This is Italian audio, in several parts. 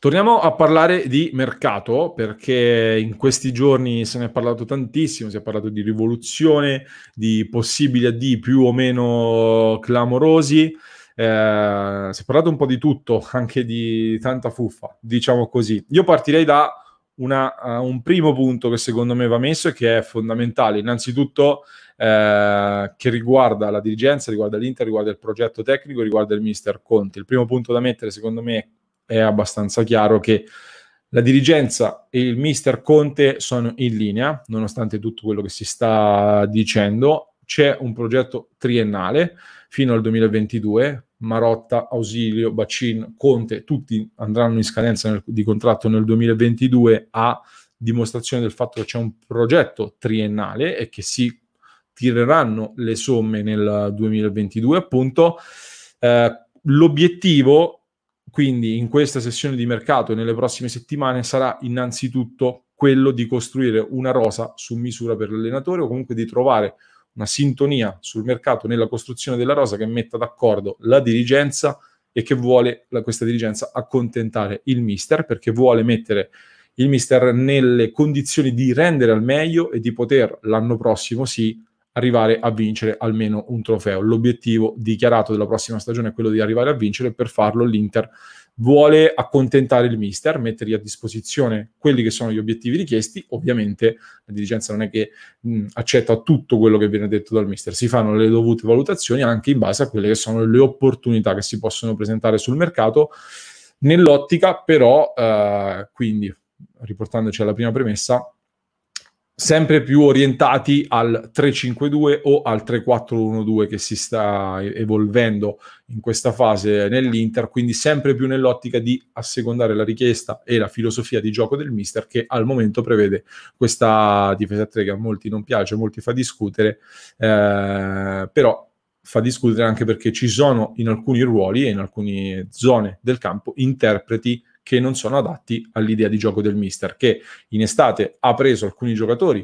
Torniamo a parlare di mercato perché in questi giorni se ne è parlato tantissimo, si è parlato di rivoluzione, di possibili addii più o meno clamorosi, eh, si è parlato un po' di tutto, anche di tanta fuffa, diciamo così. Io partirei da una, uh, un primo punto che secondo me va messo e che è fondamentale, innanzitutto eh, che riguarda la dirigenza, riguarda l'Inter, riguarda il progetto tecnico, riguarda il mister Conte. Il primo punto da mettere secondo me è è abbastanza chiaro che la dirigenza e il mister Conte sono in linea, nonostante tutto quello che si sta dicendo. C'è un progetto triennale fino al 2022, Marotta, Ausilio, Bacin, Conte, tutti andranno in scadenza nel, di contratto nel 2022 a dimostrazione del fatto che c'è un progetto triennale e che si tireranno le somme nel 2022, appunto. Eh, l'obiettivo quindi in questa sessione di mercato e nelle prossime settimane sarà innanzitutto quello di costruire una rosa su misura per l'allenatore o comunque di trovare una sintonia sul mercato nella costruzione della rosa che metta d'accordo la dirigenza e che vuole la, questa dirigenza accontentare il mister perché vuole mettere il mister nelle condizioni di rendere al meglio e di poter l'anno prossimo sì arrivare a vincere almeno un trofeo. L'obiettivo dichiarato della prossima stagione è quello di arrivare a vincere, per farlo l'Inter vuole accontentare il mister, mettergli a disposizione quelli che sono gli obiettivi richiesti. Ovviamente la dirigenza non è che mh, mm, accetta tutto quello che viene detto dal mister, si fanno le dovute valutazioni anche in base a quelle che sono le opportunità che si possono presentare sul mercato, nell'ottica però, eh, quindi riportandoci alla prima premessa, sempre più orientati al 352 o al 3412 che si sta evolvendo in questa fase nell'Inter, quindi sempre più nell'ottica di assecondare la richiesta e la filosofia di gioco del mister che al momento prevede questa difesa 3 che a molti non piace, a molti fa discutere, eh, però fa discutere anche perché ci sono in alcuni ruoli e in alcune zone del campo interpreti che non sono adatti all'idea di gioco del mister, che in estate ha preso alcuni giocatori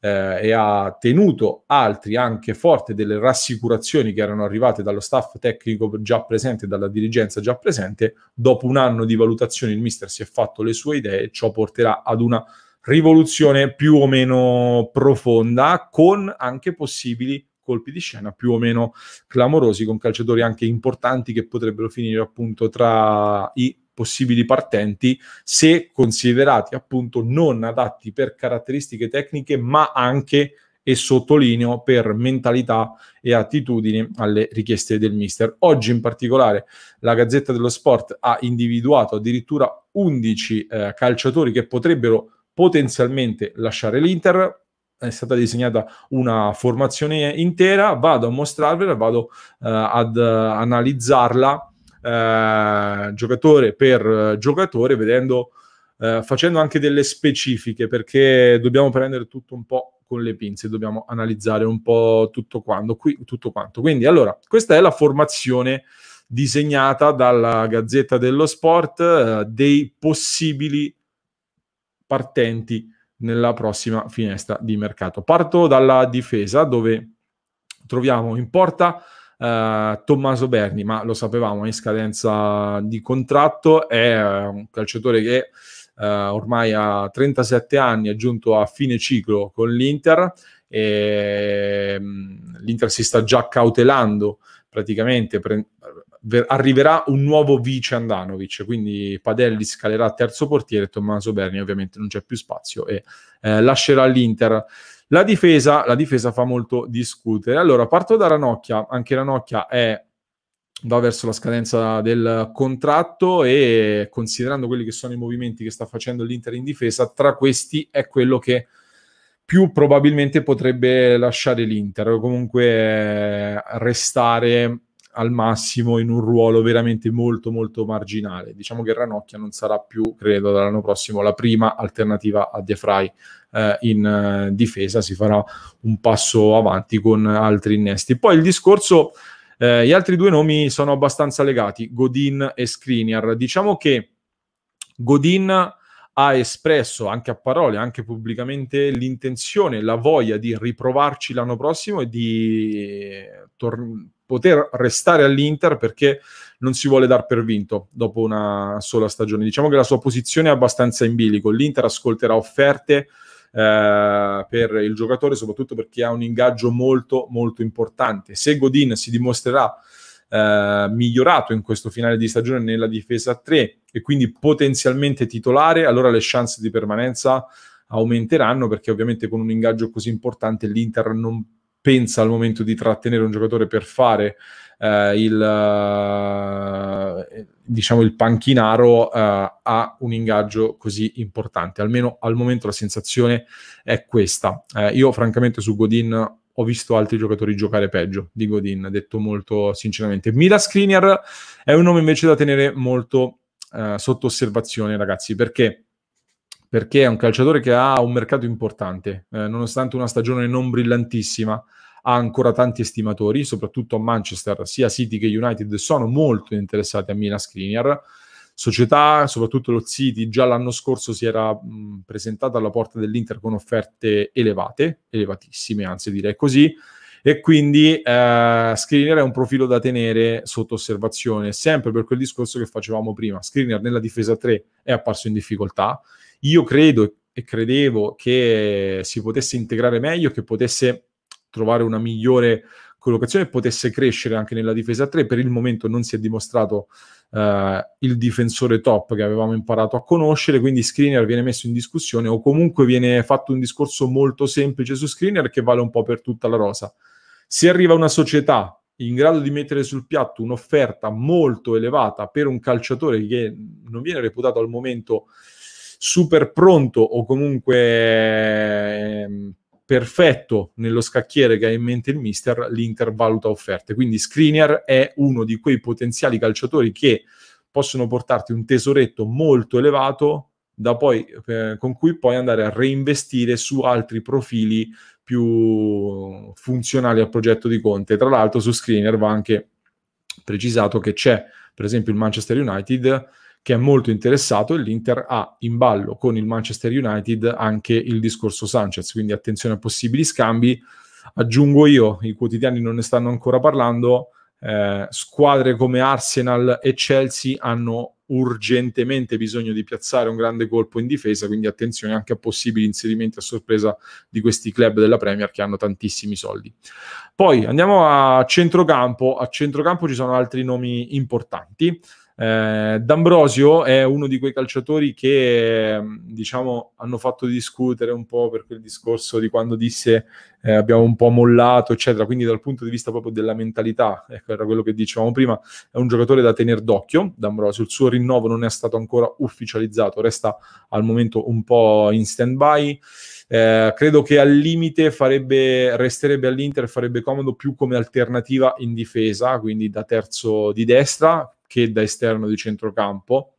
eh, e ha tenuto altri anche forte delle rassicurazioni che erano arrivate dallo staff tecnico già presente, dalla dirigenza già presente. Dopo un anno di valutazione, il mister si è fatto le sue idee e ciò porterà ad una rivoluzione più o meno profonda con anche possibili colpi di scena più o meno clamorosi con calciatori anche importanti che potrebbero finire appunto tra i possibili partenti se considerati appunto non adatti per caratteristiche tecniche ma anche e sottolineo per mentalità e attitudini alle richieste del mister. Oggi in particolare la Gazzetta dello Sport ha individuato addirittura 11 eh, calciatori che potrebbero potenzialmente lasciare l'Inter, è stata disegnata una formazione intera, vado a mostrarvela, vado eh, ad uh, analizzarla eh, giocatore per eh, giocatore, vedendo, eh, facendo anche delle specifiche, perché dobbiamo prendere tutto un po' con le pinze, dobbiamo analizzare un po' tutto, quando, qui, tutto quanto. Quindi, allora, questa è la formazione disegnata dalla Gazzetta dello Sport eh, dei possibili partenti nella prossima finestra di mercato. Parto dalla difesa dove troviamo in porta eh, Tommaso Berni, ma lo sapevamo, è in scadenza di contratto, è eh, un calciatore che eh, ormai ha 37 anni, è giunto a fine ciclo con l'Inter e mm, l'Inter si sta già cautelando praticamente pre- arriverà un nuovo vice Andanovic, quindi Padelli scalerà terzo portiere, Tommaso Berni ovviamente non c'è più spazio e eh, lascerà l'Inter. La difesa, la difesa fa molto discutere. Allora, parto da Ranocchia, anche Ranocchia è va verso la scadenza del contratto e considerando quelli che sono i movimenti che sta facendo l'Inter in difesa, tra questi è quello che più probabilmente potrebbe lasciare l'Inter o comunque eh, restare al massimo in un ruolo veramente molto molto marginale. Diciamo che Ranocchia non sarà più, credo, dall'anno prossimo la prima alternativa a De Frey eh, in eh, difesa, si farà un passo avanti con altri innesti. Poi il discorso eh, gli altri due nomi sono abbastanza legati, Godin e Skriniar. Diciamo che Godin ha espresso anche a parole, anche pubblicamente, l'intenzione, la voglia di riprovarci l'anno prossimo e di tor- poter restare all'Inter perché non si vuole dar per vinto dopo una sola stagione. Diciamo che la sua posizione è abbastanza in bilico. L'Inter ascolterà offerte eh, per il giocatore, soprattutto perché ha un ingaggio molto, molto importante. Se Godin si dimostrerà eh, migliorato in questo finale di stagione nella difesa 3 e quindi potenzialmente titolare, allora le chance di permanenza aumenteranno perché ovviamente con un ingaggio così importante l'Inter non pensa al momento di trattenere un giocatore per fare eh, il, eh, diciamo il panchinaro eh, ha un ingaggio così importante. Almeno al momento la sensazione è questa. Eh, io francamente su Godin ho visto altri giocatori giocare peggio di Godin, detto molto sinceramente. Mila Skriniar è un nome invece da tenere molto eh, sotto osservazione, ragazzi, perché perché è un calciatore che ha un mercato importante, eh, nonostante una stagione non brillantissima, ha ancora tanti estimatori, soprattutto a Manchester, sia City che United sono molto interessati a Mina Skriniar, società, soprattutto lo City, già l'anno scorso si era presentata alla porta dell'Inter con offerte elevate, elevatissime anzi direi così, e quindi eh, Skriniar è un profilo da tenere sotto osservazione, sempre per quel discorso che facevamo prima. screener nella difesa 3 è apparso in difficoltà. Io credo e credevo che si potesse integrare meglio, che potesse trovare una migliore collocazione potesse crescere anche nella difesa 3. Per il momento non si è dimostrato eh, il difensore top che avevamo imparato a conoscere, quindi Screener viene messo in discussione o comunque viene fatto un discorso molto semplice su Screener che vale un po' per tutta la rosa. Se arriva una società in grado di mettere sul piatto un'offerta molto elevata per un calciatore che non viene reputato al momento super pronto o comunque ehm, perfetto nello scacchiere che ha in mente il mister, l'Inter valuta offerte. Quindi Screener è uno di quei potenziali calciatori che possono portarti un tesoretto molto elevato poi, eh, con cui poi andare a reinvestire su altri profili più funzionali al progetto di Conte. Tra l'altro su Screener va anche precisato che c'è per esempio il Manchester United che è molto interessato e l'Inter ha in ballo con il Manchester United anche il discorso Sanchez, quindi attenzione a possibili scambi. Aggiungo io, i quotidiani non ne stanno ancora parlando, eh, squadre come Arsenal e Chelsea hanno urgentemente bisogno di piazzare un grande colpo in difesa, quindi attenzione anche a possibili inserimenti a sorpresa di questi club della Premier che hanno tantissimi soldi. Poi andiamo a centrocampo, a centrocampo ci sono altri nomi importanti. Eh, D'Ambrosio è uno di quei calciatori che ehm, diciamo hanno fatto discutere un po' per quel discorso di quando disse eh, abbiamo un po' mollato, eccetera. Quindi, dal punto di vista proprio della mentalità, ecco, era quello che dicevamo prima. È un giocatore da tenere d'occhio. D'Ambrosio, il suo rinnovo non è stato ancora ufficializzato, resta al momento un po' in stand-by. Eh, credo che al limite farebbe, resterebbe all'Inter, farebbe comodo più come alternativa in difesa, quindi da terzo di destra, che da esterno di centrocampo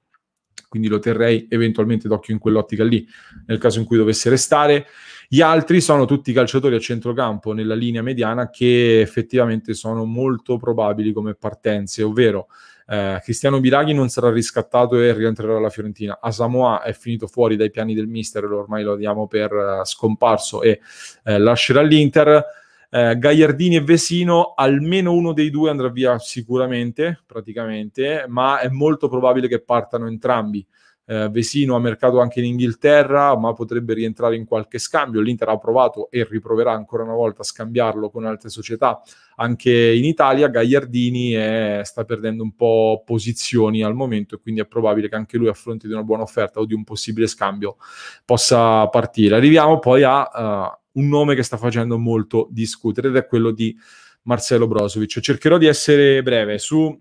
quindi lo terrei eventualmente d'occhio in quell'ottica lì, nel caso in cui dovesse restare. Gli altri sono tutti calciatori a centrocampo nella linea mediana che effettivamente sono molto probabili come partenze, ovvero eh, Cristiano Biraghi non sarà riscattato e rientrerà alla Fiorentina. Asamoa è finito fuori dai piani del mister, ormai lo diamo per eh, scomparso e eh, lascerà l'Inter eh, Gagliardini e Vesino, almeno uno dei due andrà via sicuramente, praticamente, ma è molto probabile che partano entrambi. Eh, Vesino ha mercato anche in Inghilterra, ma potrebbe rientrare in qualche scambio. L'Inter ha provato e riproverà ancora una volta a scambiarlo con altre società anche in Italia. Gagliardini è, eh, sta perdendo un po' posizioni al momento e quindi è probabile che anche lui a fronte di una buona offerta o di un possibile scambio possa partire. Arriviamo poi a... Uh, un nome che sta facendo molto discutere ed è quello di Marcelo Brozovic. Cercherò di essere breve. Su,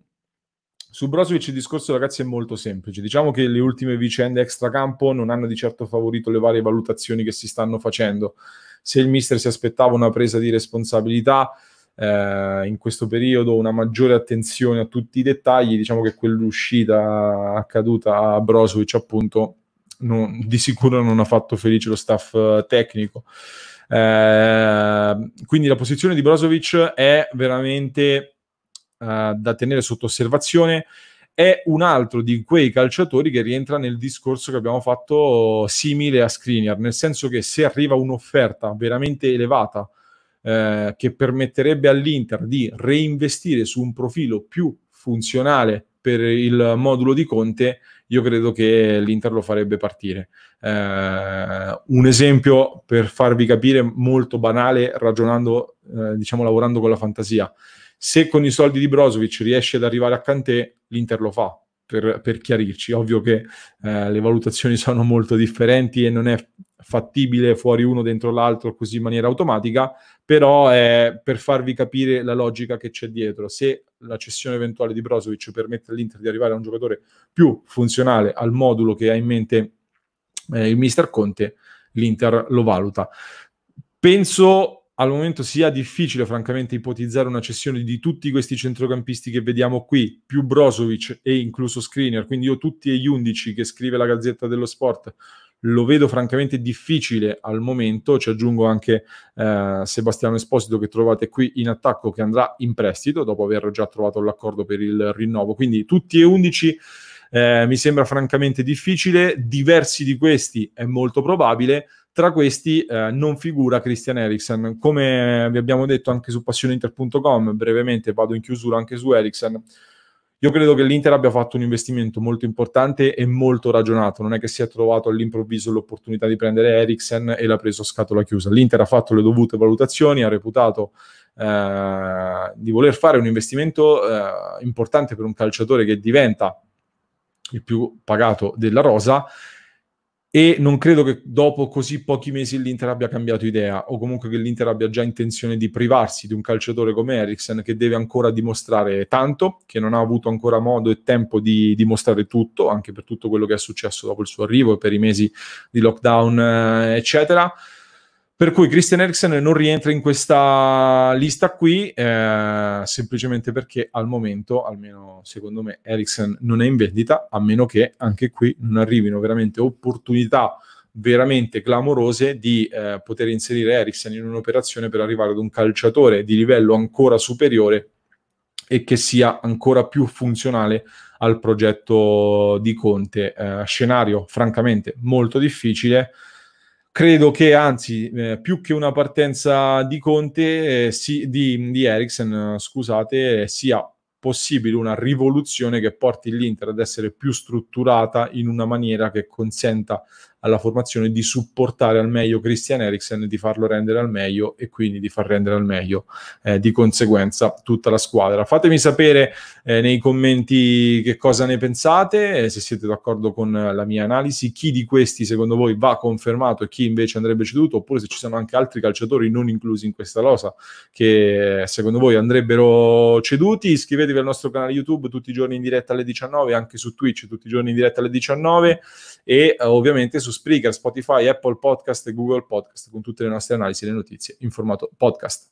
su Brozovic il discorso, ragazzi, è molto semplice. Diciamo che le ultime vicende extracampo non hanno di certo favorito le varie valutazioni che si stanno facendo. Se il mister si aspettava una presa di responsabilità, eh, in questo periodo una maggiore attenzione a tutti i dettagli, diciamo che quell'uscita accaduta a Brozovic appunto non, di sicuro non ha fatto felice lo staff eh, tecnico. Ehm, quindi la posizione di Brozovic è veramente eh, da tenere sotto osservazione. È un altro di quei calciatori che rientra nel discorso che abbiamo fatto simile a Skriniar, nel senso che se arriva un'offerta veramente elevata eh, che permetterebbe all'Inter di reinvestire su un profilo più funzionale per il modulo di Conte, io credo che l'Inter lo farebbe partire. Eh, un esempio per farvi capire molto banale, ragionando, eh, diciamo, lavorando con la fantasia. Se con i soldi di Brozovic riesce ad arrivare a Kanté, l'Inter lo fa. Per, per chiarirci, ovvio che eh, le valutazioni sono molto differenti e non è fattibile fuori uno dentro l'altro così in maniera automatica, però è per farvi capire la logica che c'è dietro. Se la cessione eventuale di Brozovic permette all'Inter di arrivare a un giocatore più funzionale al modulo che ha in mente eh, il mister Conte, l'Inter lo valuta. Penso al momento sia difficile francamente ipotizzare una cessione di tutti questi centrocampisti che vediamo qui, più Brozovic e incluso Screener, quindi io tutti e gli undici che scrive la Gazzetta dello Sport lo vedo francamente difficile al momento, ci aggiungo anche eh, Sebastiano Esposito che trovate qui in attacco che andrà in prestito dopo aver già trovato l'accordo per il rinnovo, quindi tutti e 11 eh, mi sembra francamente difficile, diversi di questi è molto probabile, tra questi eh, non figura Christian Eriksen. Come vi abbiamo detto anche su passioneinter.com, brevemente vado in chiusura anche su Eriksen, io credo che l'Inter abbia fatto un investimento molto importante e molto ragionato, non è che si è trovato all'improvviso l'opportunità di prendere Eriksen e l'ha preso a scatola chiusa. L'Inter ha fatto le dovute valutazioni, ha reputato eh, di voler fare un investimento eh, importante per un calciatore che diventa il più pagato della rosa e non credo che dopo così pochi mesi l'Inter abbia cambiato idea o comunque che l'Inter abbia già intenzione di privarsi di un calciatore come Eriksen che deve ancora dimostrare tanto, che non ha avuto ancora modo e tempo di dimostrare tutto, anche per tutto quello che è successo dopo il suo arrivo e per i mesi di lockdown, eh, eccetera. Per cui Christian Eriksen non rientra in questa lista qui, eh, semplicemente perché al momento, almeno secondo me, Eriksen non è in vendita, a meno che anche qui non arrivino veramente opportunità veramente clamorose di eh, poter inserire Eriksen in un'operazione per arrivare ad un calciatore di livello ancora superiore e che sia ancora più funzionale al progetto di Conte. Eh, scenario francamente molto difficile credo che anzi eh, più che una partenza di Conte eh, si, di, di Eriksen eh, scusate eh, sia possibile una rivoluzione che porti l'Inter ad essere più strutturata in una maniera che consenta alla formazione di supportare al meglio Christian Eriksen, di farlo rendere al meglio e quindi di far rendere al meglio eh, di conseguenza tutta la squadra. Fatemi sapere eh, nei commenti che cosa ne pensate, eh, se siete d'accordo con la mia analisi, chi di questi secondo voi va confermato e chi invece andrebbe ceduto, oppure se ci sono anche altri calciatori non inclusi in questa rosa che eh, secondo voi andrebbero ceduti. Iscrivetevi al nostro canale YouTube tutti i giorni in diretta alle 19, anche su Twitch tutti i giorni in diretta alle 19 e eh, ovviamente su su Spreaker, Spotify, Apple Podcast e Google Podcast con tutte le nostre analisi e le notizie in formato podcast.